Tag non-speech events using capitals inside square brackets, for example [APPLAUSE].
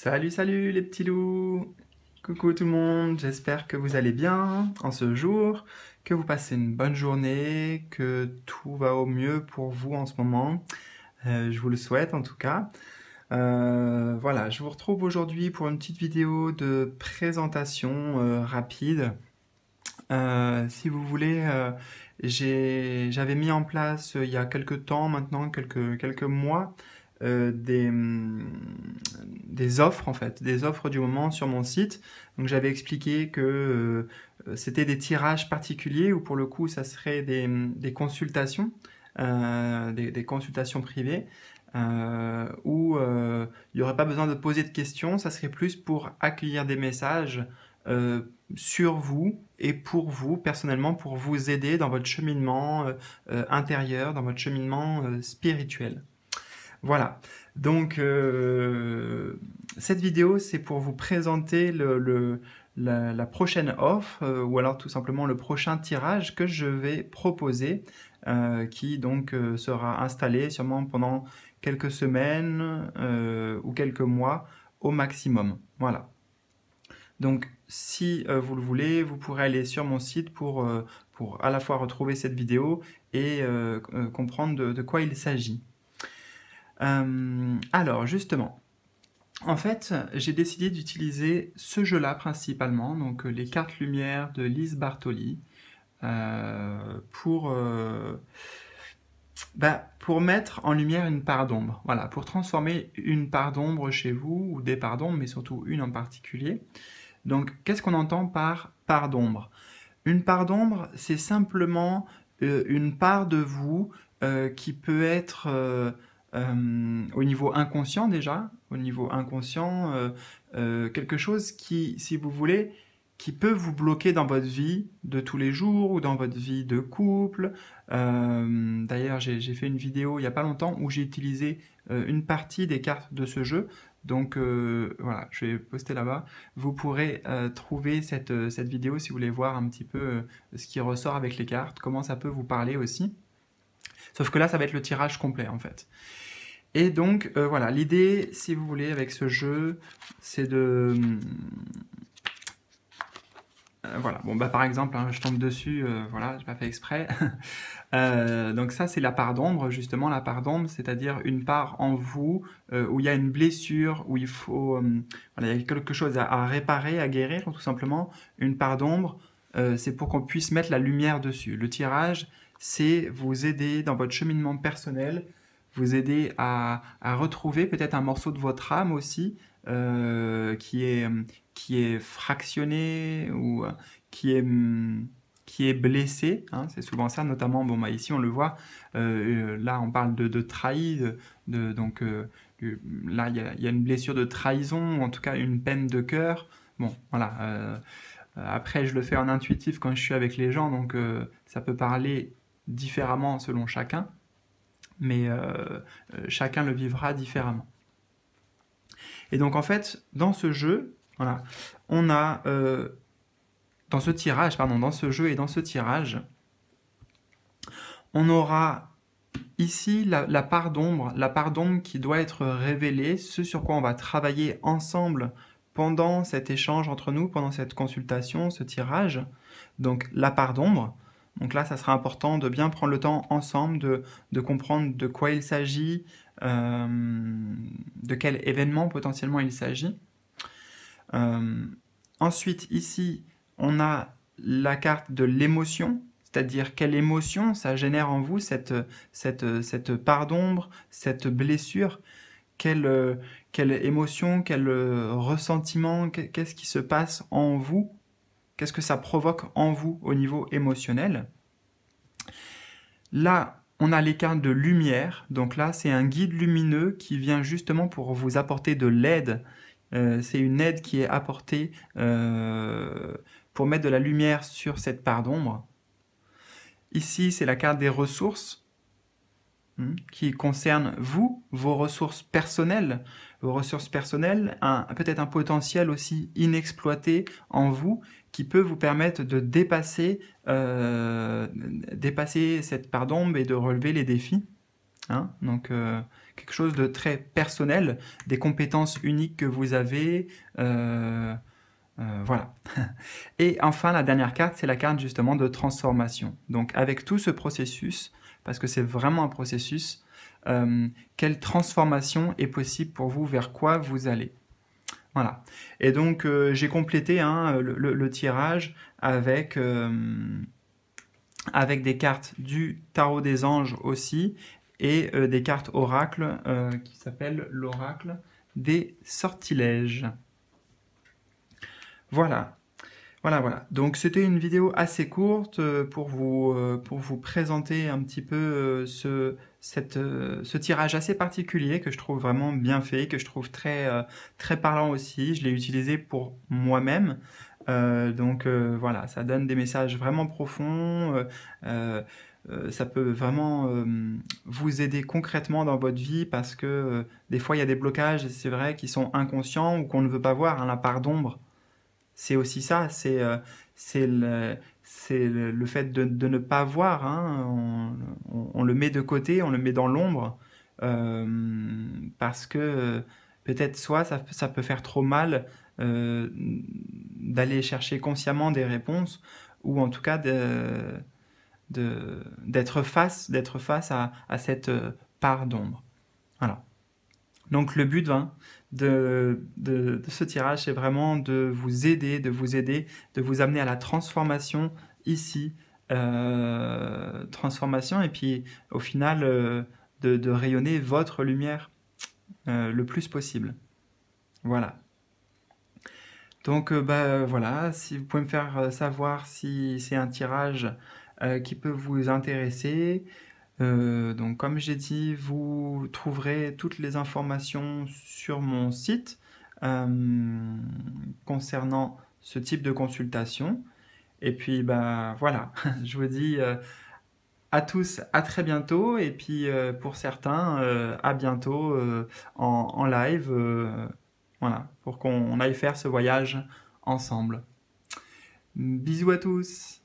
Salut, salut les petits loups Coucou tout le monde, j'espère que vous allez bien en ce jour, que vous passez une bonne journée, que tout va au mieux pour vous en ce moment. Euh, je vous le souhaite en tout cas. Euh, voilà, je vous retrouve aujourd'hui pour une petite vidéo de présentation euh, rapide. si vous voulez, j'avais mis en place il y a quelques temps maintenant, quelques, quelques mois, euh, hum, des, offres en fait, des offres du moment sur mon site. Donc j'avais expliqué que euh, c'était des tirages particuliers ou pour le coup ça serait des, hum, consultations, euh, des, consultations privées où il n'y aurait pas besoin de poser de questions, ça serait plus pour accueillir des messages sur vous et pour vous personnellement pour vous aider dans votre cheminement intérieur, dans votre cheminement spirituel. Voilà, donc euh, cette vidéo, c'est pour vous présenter le, la, prochaine offre euh, ou alors tout simplement le prochain tirage que je vais proposer euh, qui donc sera installé sûrement pendant quelques semaines ou quelques mois au maximum. Voilà. Donc si vous le voulez, vous pourrez aller sur mon site pour, pour à la fois retrouver cette vidéo et comprendre de quoi il s'agit. Euh, alors, justement, en fait, j'ai décidé d'utiliser ce jeu-là principalement, donc euh, les cartes lumière de Lise Bartoli, euh, pour, bah, pour mettre en lumière une part d'ombre. Voilà, pour transformer une part d'ombre chez vous, ou des parts d'ombre, mais surtout une en particulier. Donc, qu'est-ce qu'on entend par part d'ombre Une part d'ombre, c'est simplement une part de vous qui peut être euh, au niveau inconscient déjà, au niveau inconscient, euh, euh, quelque chose qui, si vous voulez, qui peut vous bloquer dans votre vie de tous les jours ou dans votre vie de couple. D'ailleurs, j'ai fait une vidéo il n'y a pas longtemps où j'ai utilisé une partie des cartes de ce jeu. Donc voilà, je vais poster là-bas. Vous pourrez trouver cette, cette vidéo si vous voulez voir un petit peu ce qui ressort avec les cartes, comment ça peut vous parler aussi. Sauf que là, ça va être le tirage complet, en fait. Et donc, euh, voilà, l'idée, si vous voulez, avec ce jeu, c'est de... Euh, voilà, bon, bah, par exemple, hein, je tombe dessus, euh, voilà, j'ai pas fait exprès. [LAUGHS] donc ça, c'est la part d'ombre, justement, la part d'ombre, c'est-à-dire une part en vous où il y a une blessure, où il faut... voilà, il y a quelque chose à, réparer, à guérir, tout simplement. Une part d'ombre, c'est pour qu'on puisse mettre la lumière dessus. Le tirage, c'est vous aider dans votre cheminement personnel, vous aider à, à retrouver peut-être un morceau de votre âme aussi euh, qui, est, qui est fractionné ou qui est, qui est blessé. Hein. c'est souvent ça, notamment bon, bah, ici on le voit, euh, euh, là on parle de, de trahi, de, donc là il y, a une blessure de trahison, en tout cas une peine de cœur. Bon, voilà. après, je le fais en intuitif quand je suis avec les gens, donc ça peut parler différemment selon chacun, mais euh, euh, chacun le vivra différemment. Et donc en fait, dans ce jeu, on a euh, dans ce tirage, pardon, dans ce jeu et dans ce tirage, on aura ici la part d'ombre, la part d'ombre qui doit être révélée, ce sur quoi on va travailler ensemble pendant cet échange entre nous, pendant cette consultation, ce tirage. Donc la part d'ombre, donc là, ça sera important de bien prendre le temps ensemble de, comprendre de quoi il s'agit, euh, de quel événement potentiellement il s'agit. Euh, ensuite, ici, on a la carte de l'émotion, c'est-à-dire quelle émotion ça génère en vous, cette, part d'ombre, cette blessure, quelle, quelle émotion, quel ressentiment, qu'est-ce qui se passe en vous, qu'est-ce que ça provoque en vous au niveau émotionnel. Là, on a les cartes de lumière. Donc là, c'est un guide lumineux qui vient justement pour vous apporter de l'aide. Euh, c'est une aide qui est apportée euh, pour mettre de la lumière sur cette part d'ombre. Ici, c'est la carte des ressources hmm, qui concerne vous, vos ressources personnelles, vos ressources personnelles, peut-être un potentiel aussi inexploité en vous qui peut vous permettre de dépasser, euh, dépasser cette part d'ombre et de relever les défis. Hein. Donc euh, quelque chose de très personnel, des compétences uniques que vous avez. Euh, voilà. [LAUGHS] Et enfin, la dernière carte, c'est la carte justement de transformation. Donc avec tout ce processus, parce que c'est vraiment un processus, quelle transformation est possible pour vous, vers quoi vous allez. Voilà. Et donc, euh, j'ai complété hein, le, tirage euh, avec, des cartes du Tarot des Anges aussi et euh, des cartes oracle qui s'appellent l'oracle des sortilèges. Voilà. Voilà, voilà. Donc c'était une vidéo assez courte euh, pour vous, euh, pour vous présenter un petit peu euh, ce, tirage assez particulier que je trouve vraiment bien fait, que je trouve très, très parlant aussi. Je l'ai utilisé pour moi-même. donc voilà, ça donne des messages vraiment profonds. ça peut vraiment vous aider concrètement dans votre vie parce que des fois il y a des blocages, c'est vrai, qui sont inconscients ou qu'on ne veut pas voir, hein, la part d'ombre c'est aussi ça, c'est euh, c'est le, le, fait de, de, ne pas voir. Hein, on, le met de côté, on le met dans l'ombre, euh, parce que euh, peut-être soit ça, ça, peut faire trop mal d'aller chercher consciemment des réponses, ou en tout cas d'être de, d'être face, face à, à cette part d'ombre. Voilà. Donc le but hein, de, ce tirage, c'est vraiment de vous aider, de vous aider, de vous amener à la transformation ici, euh, transformation, et puis au final euh, de, rayonner votre lumière euh, le plus possible. Voilà. Donc bah, voilà, si vous pouvez me faire savoir si c'est un tirage qui peut vous intéresser, euh, donc comme j'ai dit, vous trouverez toutes les informations sur mon site euh, concernant ce type de consultation. Et puis bah voilà, [LAUGHS] je vous dis euh, à tous à très bientôt et puis pour certains à bientôt en, en, live, voilà, pour qu'on aille faire ce voyage ensemble. Bisous à tous